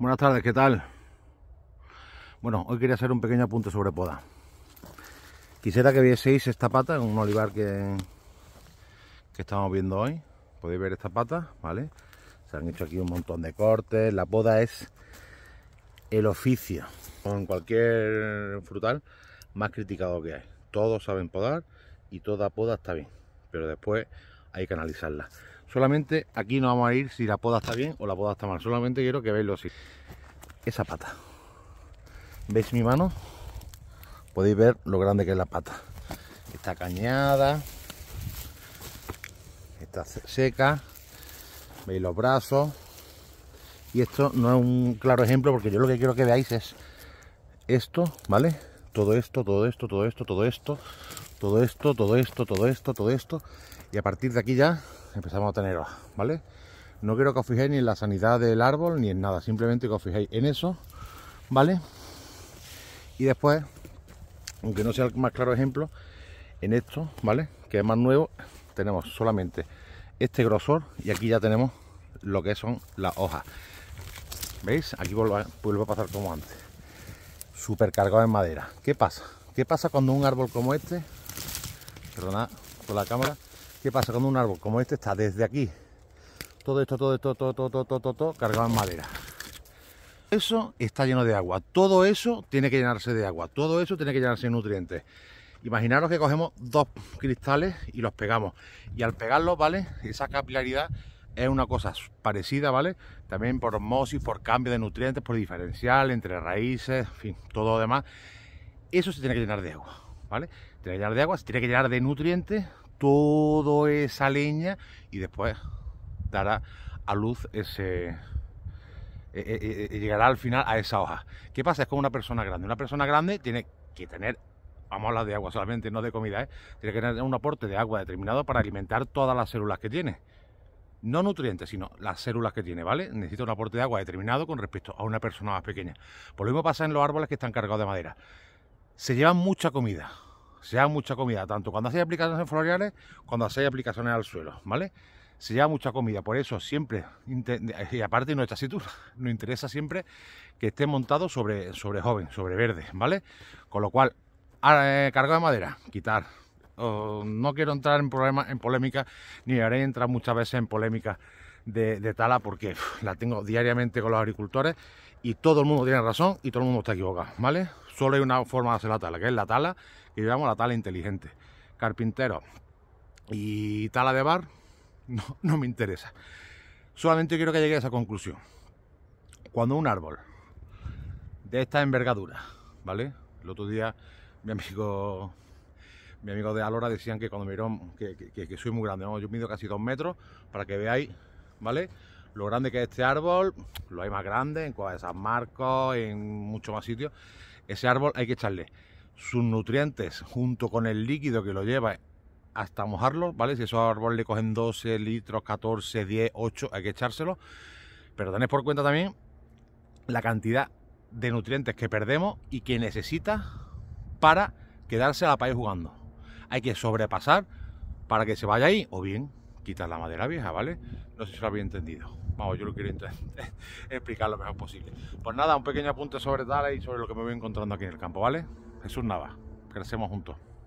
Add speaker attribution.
Speaker 1: Buenas tardes, ¿qué tal? Bueno, hoy quería hacer un pequeño apunte sobre poda. Quisiera que vieseis esta pata en un olivar que, que estamos viendo hoy. Podéis ver esta pata, ¿vale? Se han hecho aquí un montón de cortes. La poda es el oficio, con cualquier frutal, más criticado que hay. Todos saben podar y toda poda está bien. Pero después hay que analizarla. Solamente aquí no vamos a ir si la poda está bien o la poda está mal. Solamente quiero que veáis así. Esa pata. ¿Veis mi mano? Podéis ver lo grande que es la pata. Está cañada. Está seca. ¿Veis los brazos? Y esto no es un claro ejemplo porque yo lo que quiero que veáis es esto, ¿vale? Todo esto, todo esto, todo esto, todo esto todo esto, todo esto, todo esto, todo esto. Y a partir de aquí ya empezamos a tener hojas, ¿vale? No quiero que os fijéis ni en la sanidad del árbol ni en nada, simplemente que os fijéis en eso, ¿vale? Y después, aunque no sea el más claro ejemplo, en esto, ¿vale? Que es más nuevo, tenemos solamente este grosor y aquí ya tenemos lo que son las hojas. ¿Veis? Aquí vuelvo a, a pasar como antes. Supercargado en madera. ¿Qué pasa? ¿Qué pasa cuando un árbol como este perdonad con la cámara, ¿qué pasa cuando un árbol como este está desde aquí? Todo esto, todo esto, todo, todo, todo, todo, todo, todo cargado en madera. Eso está lleno de agua. Todo eso tiene que llenarse de agua. Todo eso tiene que llenarse de nutrientes. Imaginaros que cogemos dos cristales y los pegamos. Y al pegarlos, ¿vale? Esa capilaridad es una cosa parecida, ¿vale? También por osmosis, por cambio de nutrientes, por diferencial, entre raíces, en fin, todo lo demás. Eso se tiene que llenar de agua. ¿vale? Tiene que llenar de agua, tiene que llenar de nutrientes toda esa leña y después dará a luz ese... E, e, e, llegará al final a esa hoja. ¿Qué pasa? Es como una persona grande. Una persona grande tiene que tener vamos a hablar de agua solamente, no de comida, ¿eh? tiene que tener un aporte de agua determinado para alimentar todas las células que tiene. No nutrientes, sino las células que tiene, ¿vale? Necesita un aporte de agua determinado con respecto a una persona más pequeña. Por lo mismo pasa en los árboles que están cargados de madera se lleva mucha comida. Se lleva mucha comida, tanto cuando hacéis aplicaciones floreales cuando hacéis aplicaciones al suelo, ¿vale? Se lleva mucha comida, por eso siempre, y aparte nuestra situación, nos interesa siempre que esté montado sobre, sobre joven, sobre verde, ¿vale? Con lo cual, ah, eh, carga de madera, quitar, oh, no quiero entrar en, problema, en polémica, ni haré entrar muchas veces en polémica de, tala porque la tengo diariamente con los agricultores y todo el mundo tiene razón y todo el mundo está equivocado, ¿vale? Solo hay una forma de hacer la tala, que es la tala, que llamamos la tala inteligente. Carpintero y tala de bar, no, me interesa. Solamente quiero que llegue a esa conclusión. Cuando un árbol de esta envergadura, ¿vale? El otro día mi amigo mi amigo de Alora decían que cuando me que, soy muy grande, yo mido casi dos metros, para que veáis ¿vale? Lo grande que es este árbol, lo hay más grande en Cueva de San Marcos, en muchos más sitios. Ese árbol hay que echarle sus nutrientes junto con el líquido que lo lleva hasta mojarlo, ¿vale? Si esos árboles le cogen 12 litros, 14, 10, 8, hay que echárselo. Pero tenés por cuenta también la cantidad de nutrientes que perdemos y que necesita para quedarse a la país jugando. Hay que sobrepasar para que se vaya ahí o bien quitar la madera vieja, ¿vale? No sé si lo había entendido. Vamos, yo lo quiero explicar lo mejor posible. Pues nada, un pequeño apunte sobre Dale y sobre lo que me voy encontrando aquí en el campo, ¿vale? Jesús Nava, crecemos juntos.